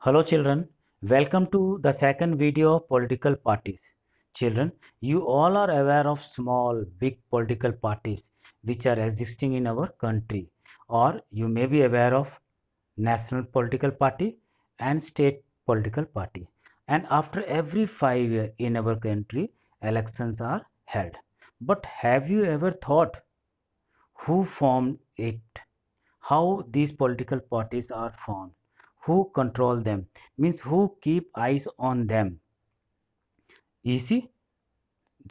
Hello children, welcome to the second video of political parties. Children, you all are aware of small, big political parties which are existing in our country or you may be aware of national political party and state political party and after every 5 years in our country elections are held. But have you ever thought who formed it? How these political parties are formed? who control them means who keep eyes on them ec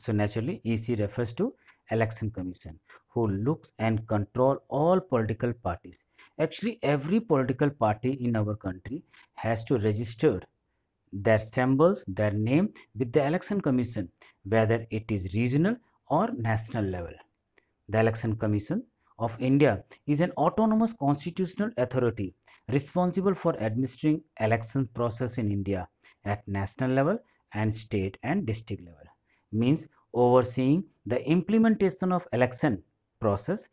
so naturally ec refers to election commission who looks and control all political parties actually every political party in our country has to register their symbols their name with the election commission whether it is regional or national level the election commission of india is an autonomous constitutional authority responsible for administering election process in India at national level and state and district level means overseeing the implementation of election process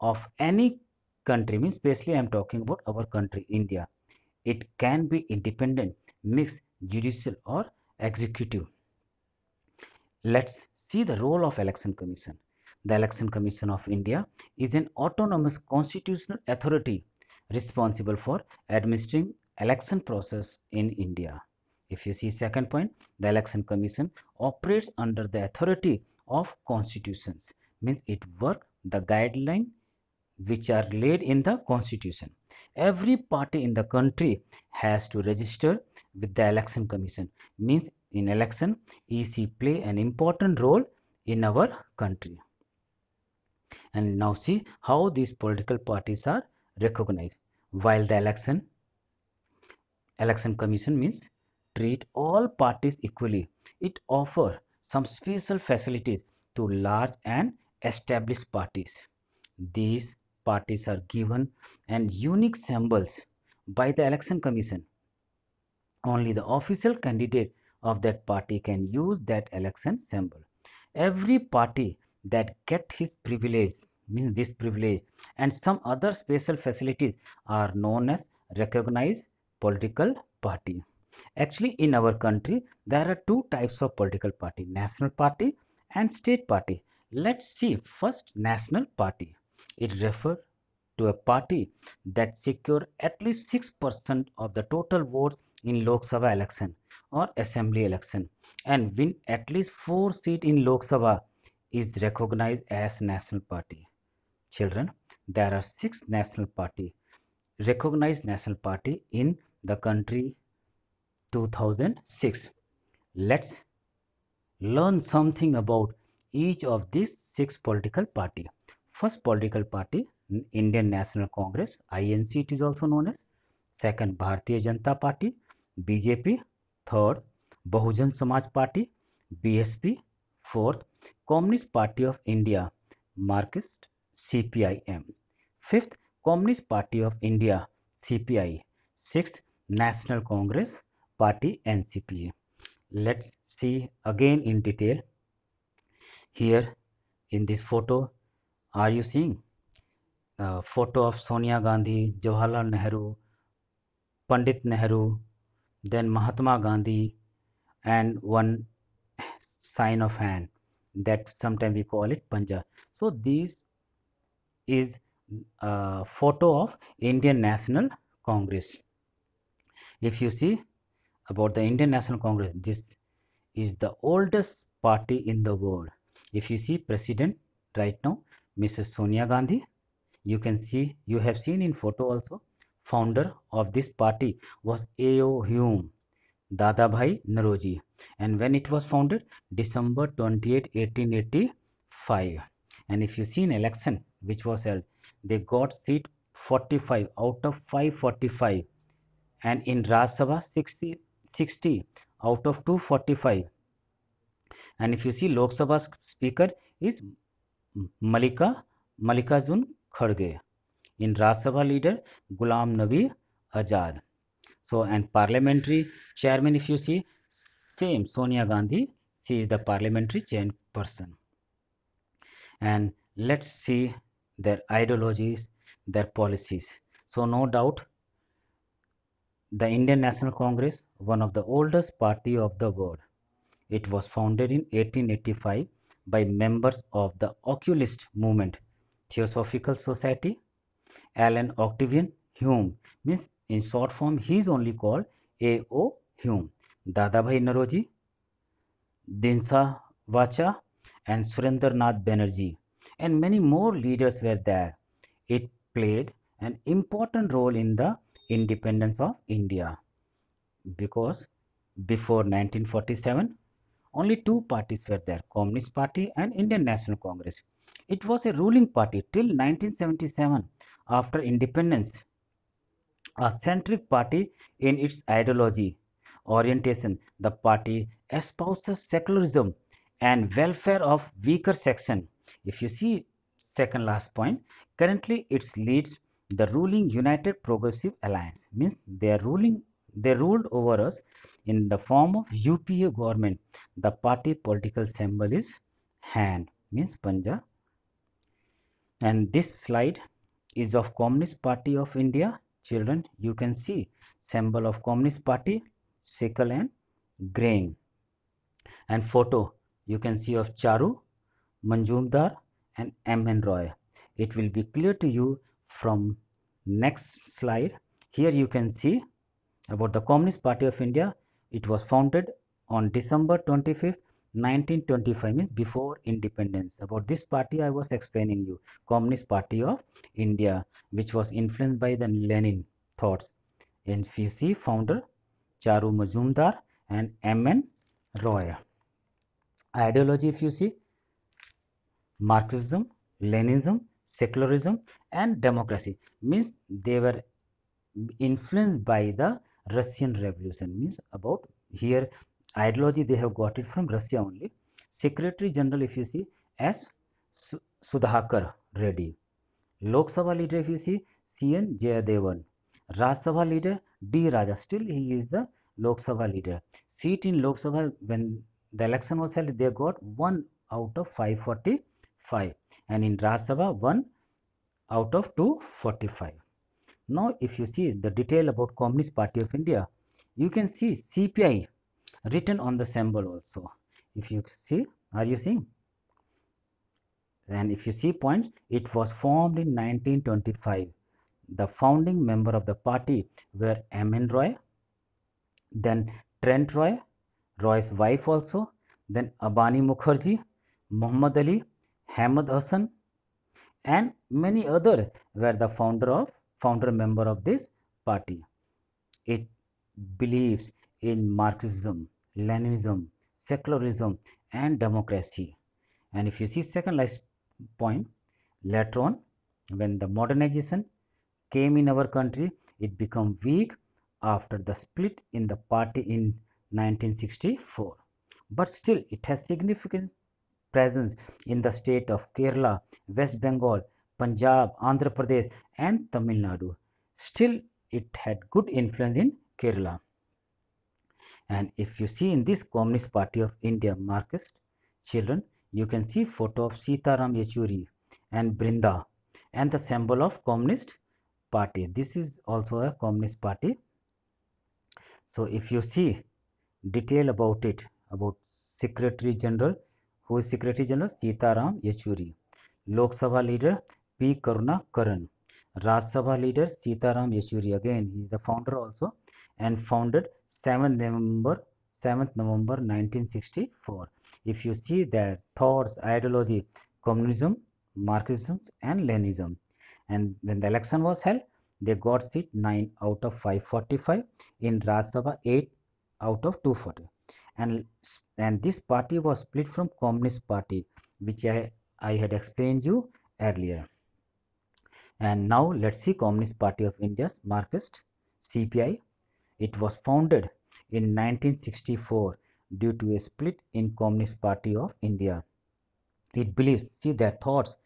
of any country means basically I am talking about our country India. It can be independent, mixed, judicial or executive. Let's see the role of election commission. The election commission of India is an autonomous constitutional authority responsible for administering election process in India. If you see second point, the election commission operates under the authority of constitutions means it work the guideline which are laid in the constitution. Every party in the country has to register with the election commission means in election EC play an important role in our country. And now see how these political parties are recognized while the election election commission means treat all parties equally it offer some special facilities to large and established parties these parties are given and unique symbols by the election commission only the official candidate of that party can use that election symbol every party that get his privilege means this privilege and some other special facilities are known as recognized political party. Actually in our country there are two types of political party national party and state party. Let's see first national party. It refers to a party that secure at least 6% of the total votes in Lok Sabha election or assembly election and win at least 4 seat in Lok Sabha is recognized as national party children, there are six national party, recognized national party in the country 2006. Let's learn something about each of these six political party. First political party, Indian National Congress, INC it is also known as. Second, Bharatiya Janata Party, BJP. Third, Bahujan Samaj Party, BSP. Fourth, Communist Party of India, Marxist CPIM. Fifth, Communist Party of India CPI. Sixth, National Congress Party NCP. Let's see again in detail. Here in this photo, are you seeing a uh, photo of Sonia Gandhi, Jawaharlal Nehru, Pandit Nehru, then Mahatma Gandhi, and one sign of hand that sometimes we call it Panja. So these is a uh, photo of Indian National Congress. If you see about the Indian National Congress, this is the oldest party in the world. If you see president right now, Mrs. Sonia Gandhi, you can see, you have seen in photo also, founder of this party was A.O. Hume, Dadabhai Naroji. And when it was founded, December 28, 1885. And if you see in election, which was held they got seat 45 out of 545 and in Raj Sabha 60, 60 out of 245 and if you see Lok Sabha speaker is Malika Malika Malikajun Kharge in Raj Sabha leader Gulam Nabi Azad so and parliamentary chairman if you see same Sonia Gandhi she is the parliamentary chairperson and let's see their ideologies, their policies. So no doubt the Indian National Congress, one of the oldest party of the world. It was founded in 1885 by members of the Oculist movement, Theosophical Society, Alan Octavian Hume, means in short form he is only called A.O. Hume, Dadabhai Naroji, Dinsa Vacha and Surendranath Banerjee and many more leaders were there. It played an important role in the independence of India because before 1947 only two parties were there Communist Party and Indian National Congress. It was a ruling party till 1977 after independence. A centric party in its ideology orientation, the party espouses secularism and welfare of weaker section. If you see second last point, currently its leads the ruling United Progressive Alliance means they are ruling they ruled over us in the form of UPA government. The party political symbol is hand means Punjab and this slide is of Communist Party of India children you can see symbol of Communist Party sickle and grain and photo you can see of Charu Manjumdar and M. N. Roy. It will be clear to you from next slide. Here you can see about the Communist Party of India. It was founded on December 25th 1925 means before independence about this party i was explaining you communist party of india which was influenced by the lenin thoughts and founder charu majumdar and mn roy ideology if you see Marxism, Leninism, secularism and democracy means they were influenced by the Russian revolution means about here ideology they have got it from Russia only. Secretary General if you see as Sudhakar Reddy. Lok Sabha leader if you see CN Jayadevan. Raj Sabha leader D Raja still he is the Lok Sabha leader. Seat in Lok Sabha when the election was held they got 1 out of 540 5 and in Raj Sabha 1 out of 245. Now if you see the detail about Communist Party of India, you can see CPI written on the symbol also. If you see, are you seeing? And if you see points, it was formed in 1925. The founding member of the party were M. N. Roy, then Trent Roy, Roy's wife also, then Abani Mukherjee, Muhammad Ali, Hamad Hassan and many other were the founder of founder member of this party. It believes in Marxism, Leninism, secularism and democracy. And if you see second last point, later on when the modernization came in our country, it became weak after the split in the party in 1964. But still it has significance presence in the state of Kerala, West Bengal, Punjab, Andhra Pradesh and Tamil Nadu. Still, it had good influence in Kerala. And if you see in this Communist Party of India Marxist children, you can see photo of Sitaram Yechuri and Brinda and the symbol of Communist Party. This is also a Communist Party. So if you see detail about it, about Secretary General who is Secretary General Sitaram Yechuri, Lok Sabha leader P. Karunakaran, Raj Sabha leader Sitaram Yechuri again he is the founder also and founded 7th November 7th November 1964. If you see that thoughts, ideology, communism, Marxism and Leninism and when the election was held they got seat 9 out of 545 in Raj Sabha 8 out of 240 and and this party was split from communist party which i i had explained you earlier and now let's see communist party of india's marxist cpi it was founded in 1964 due to a split in communist party of india it believes see their thoughts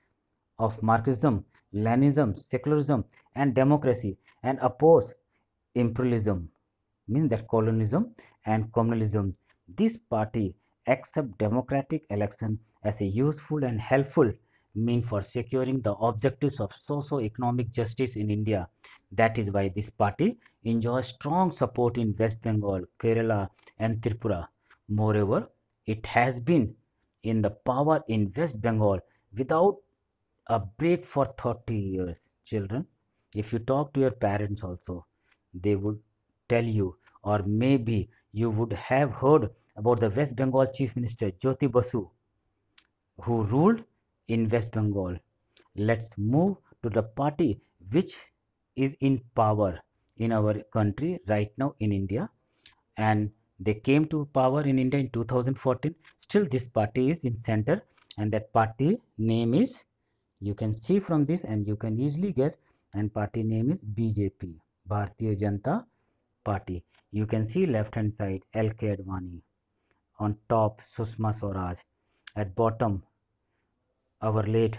of marxism leninism secularism and democracy and oppose imperialism means that colonialism and communalism this party accepts democratic election as a useful and helpful mean for securing the objectives of socio-economic justice in India. That is why this party enjoys strong support in West Bengal, Kerala and Tripura. Moreover, it has been in the power in West Bengal without a break for 30 years. Children, if you talk to your parents also, they would tell you or maybe you would have heard about the West Bengal Chief Minister Jyoti Basu, who ruled in West Bengal. Let's move to the party which is in power in our country right now in India and they came to power in India in 2014 still this party is in center and that party name is you can see from this and you can easily guess and party name is BJP Bharatiya Janata party. You can see left hand side LK Advani, on top Sushma Swaraj, at bottom our late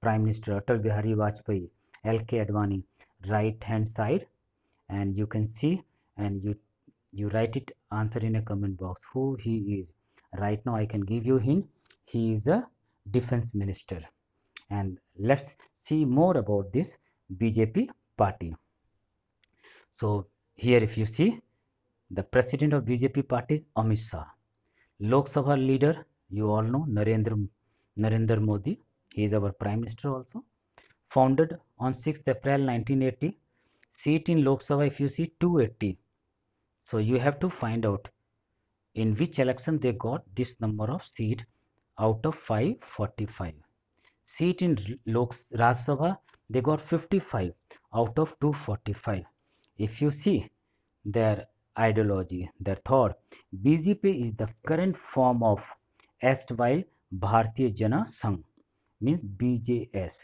Prime Minister Atal Bihari Vajpayee, LK Advani, right hand side and you can see and you you write it answer in a comment box who he is right now i can give you hint he is a defense minister and let's see more about this bjp party so here if you see the president of BJP party is Amit Shah. Lok Sabha leader, you all know Narendra, Narendra Modi. He is our Prime Minister also. Founded on 6th April 1980. Seat in Lok Sabha if you see 280. So you have to find out in which election they got this number of seat out of 545. Seat in Lok Raj Sabha they got 55 out of 245. If you see their ideology, their thought, BJP is the current form of erstwhile Bharatiya Jana Sangh, means BJS,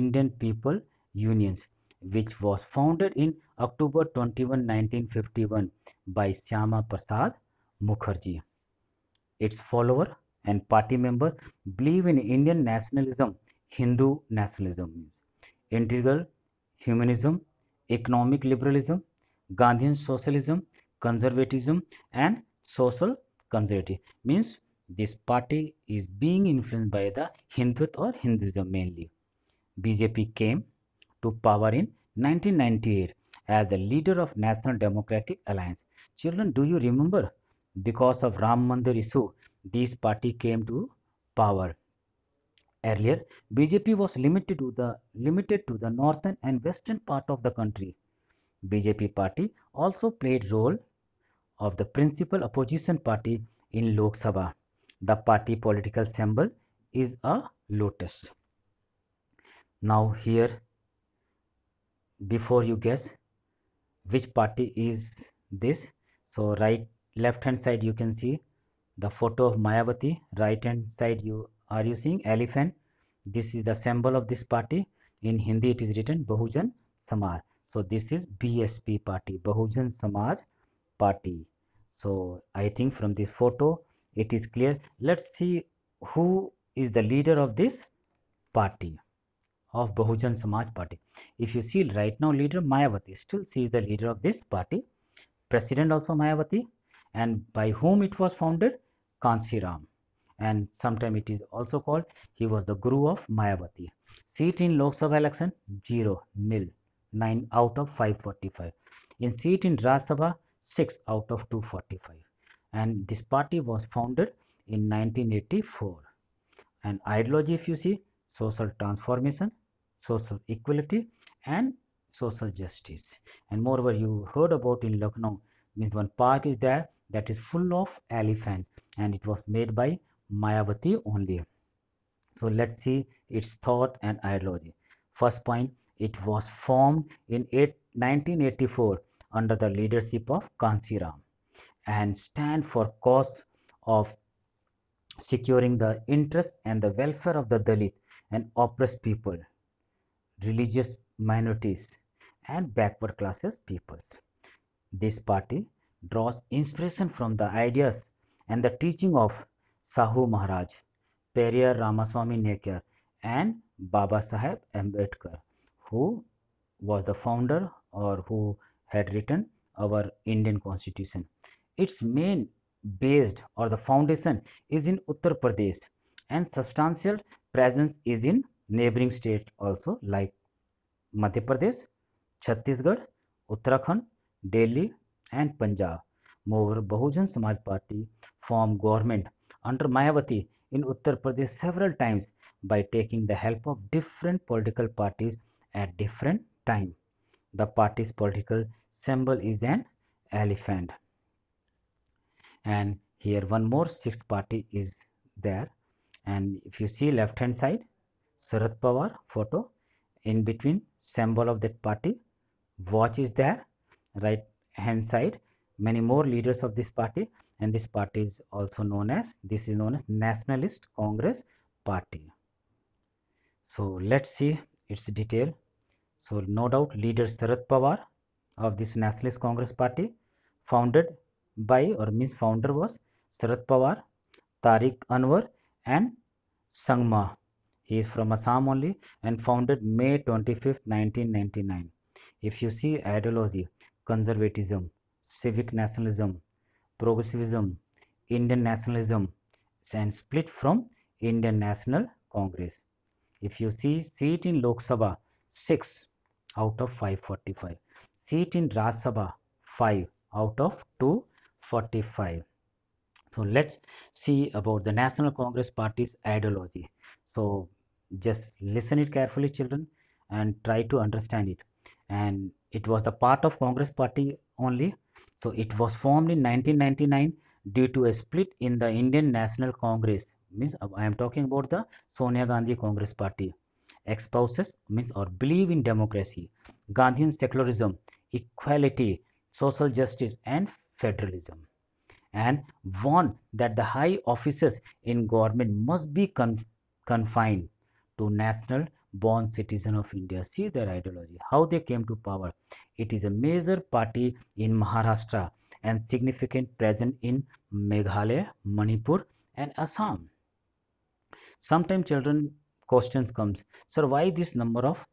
Indian People Unions, which was founded in October 21, 1951 by Syama Prasad Mukherjee. Its follower and party member believe in Indian nationalism, Hindu nationalism means integral humanism economic liberalism, Gandhian socialism, conservatism and social conservative means this party is being influenced by the Hindutva or Hinduism mainly. BJP came to power in 1998 as the leader of National Democratic Alliance. Children, do you remember? Because of Ram Mandir issue, this party came to power. Earlier, BJP was limited to the limited to the northern and western part of the country. BJP party also played role of the principal opposition party in Lok Sabha. The party political symbol is a lotus. Now here, before you guess which party is this, so right left hand side you can see the photo of Mayawati, right hand side you are you seeing elephant this is the symbol of this party in hindi it is written bahujan samaj so this is bsp party bahujan samaj party so i think from this photo it is clear let's see who is the leader of this party of bahujan samaj party if you see right now leader mayawati still she is the leader of this party president also mayawati and by whom it was founded kansiram and sometime it is also called he was the guru of mayavati Seat in Lok Sabha election 0 nil 9 out of 545. In seat in Raj Sabha 6 out of 245 and this party was founded in 1984 and ideology if you see social transformation, social equality and social justice and moreover you heard about in Lucknow means one park is there that is full of elephant and it was made by Mayawati only. So let's see its thought and ideology. First point, it was formed in 1984 under the leadership of Ram and stand for cause of securing the interest and the welfare of the Dalit and oppressed people, religious minorities and backward classes peoples. This party draws inspiration from the ideas and the teaching of Shahu Maharaj Periyar Ramasamy Naicker and Baba Saheb Ambedkar who was the founder or who had written our Indian constitution it's main based or the foundation is in Uttar Pradesh and substantial presence is in neighbouring state also like Madhya Pradesh Chhattisgarh Uttarakhand Delhi and Punjab moreover Bahujan Samaj Party form government under Mayawati in Uttar Pradesh several times by taking the help of different political parties at different time. The party's political symbol is an elephant. And here one more sixth party is there. And if you see left hand side, Sarat Pawar photo. In between symbol of that party, watch is there. Right hand side, many more leaders of this party and this party is also known as this is known as nationalist congress party so let's see its detail so no doubt leader Sarath pawar of this nationalist congress party founded by or means founder was Sarath pawar tariq anwar and sangma he is from assam only and founded may 25 1999 if you see ideology conservatism civic nationalism progressivism, Indian nationalism and split from Indian National Congress. If you see seat in Lok Sabha 6 out of 545, seat in Raj Sabha 5 out of 245. So let's see about the National Congress Party's ideology. So just listen it carefully children and try to understand it and it was the part of Congress party only. So it was formed in 1999 due to a split in the Indian National Congress. Means uh, I am talking about the Sonia Gandhi Congress party. Espouses means or believe in democracy, Gandhian secularism, equality, social justice, and federalism and one that the high offices in government must be con confined to national born citizen of India. See their ideology, how they came to power. It is a major party in Maharashtra and significant present in Meghalaya, Manipur and Assam. Sometimes children questions comes, sir why this number of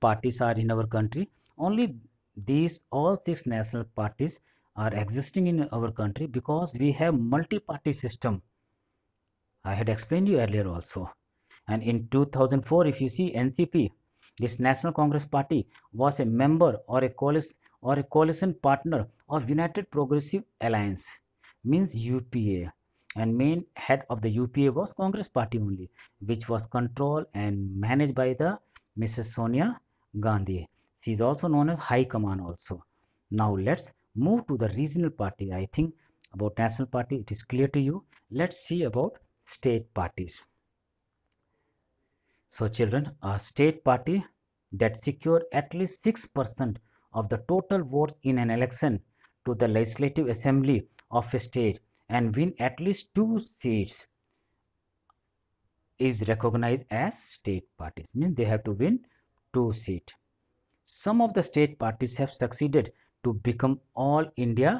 parties are in our country? Only these all six national parties are existing in our country because we have multi-party system. I had explained you earlier also and in 2004 if you see ncp this national congress party was a member or a coalition or a coalition partner of united progressive alliance means upa and main head of the upa was congress party only which was controlled and managed by the mrs sonia gandhi she is also known as high command also now let's move to the regional party i think about national party it is clear to you let's see about state parties so children, a state party that secure at least 6% of the total votes in an election to the legislative assembly of a state and win at least two seats is recognized as state parties means they have to win two seats some of the state parties have succeeded to become all india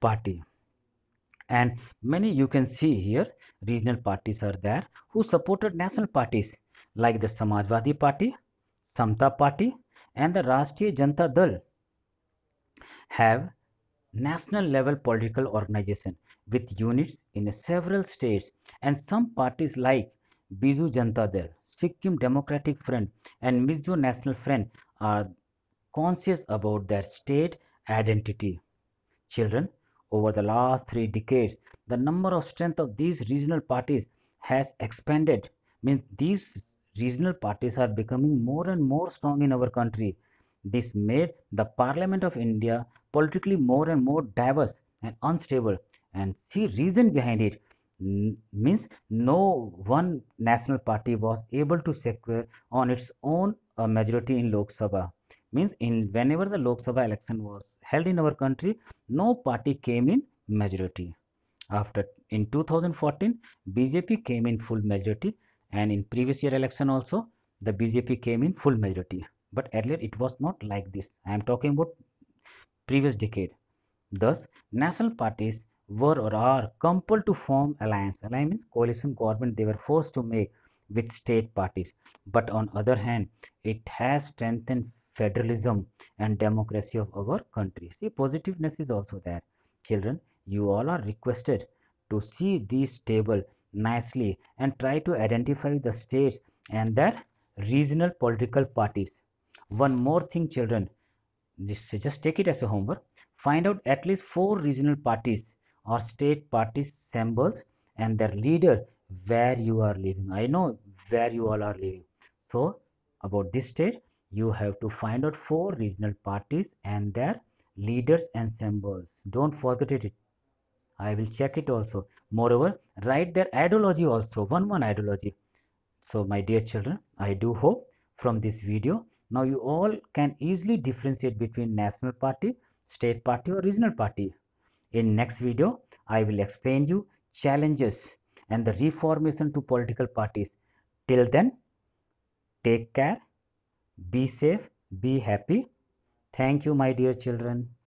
party and many you can see here regional parties are there who supported national parties like the Samajwadi Party, Samta Party and the Rashtriya Janta Dal have national level political organization with units in several states and some parties like Biju Janta Dal, Sikkim Democratic Front and Mizo National Front are conscious about their state identity. Children, over the last three decades, the number of strength of these regional parties has expanded. Means these regional parties are becoming more and more strong in our country. This made the Parliament of India politically more and more diverse and unstable and see reason behind it means no one national party was able to secure on its own a majority in Lok Sabha means in whenever the Lok Sabha election was held in our country no party came in majority after in 2014 BJP came in full majority and in previous year election also the BJP came in full majority but earlier it was not like this I am talking about previous decade thus national parties were or are compelled to form alliance alliance means coalition government they were forced to make with state parties but on other hand it has strengthened federalism and democracy of our country see positiveness is also there children you all are requested to see this table nicely and try to identify the states and their regional political parties. One more thing children, this, just take it as a homework. Find out at least four regional parties or state parties symbols and their leader where you are living. I know where you all are living. So about this state you have to find out four regional parties and their leaders and symbols. Don't forget it I will check it also. Moreover, write their ideology also, one one ideology. So my dear children, I do hope from this video, now you all can easily differentiate between national party, state party or regional party. In next video, I will explain you challenges and the reformation to political parties. Till then, take care, be safe, be happy. Thank you my dear children.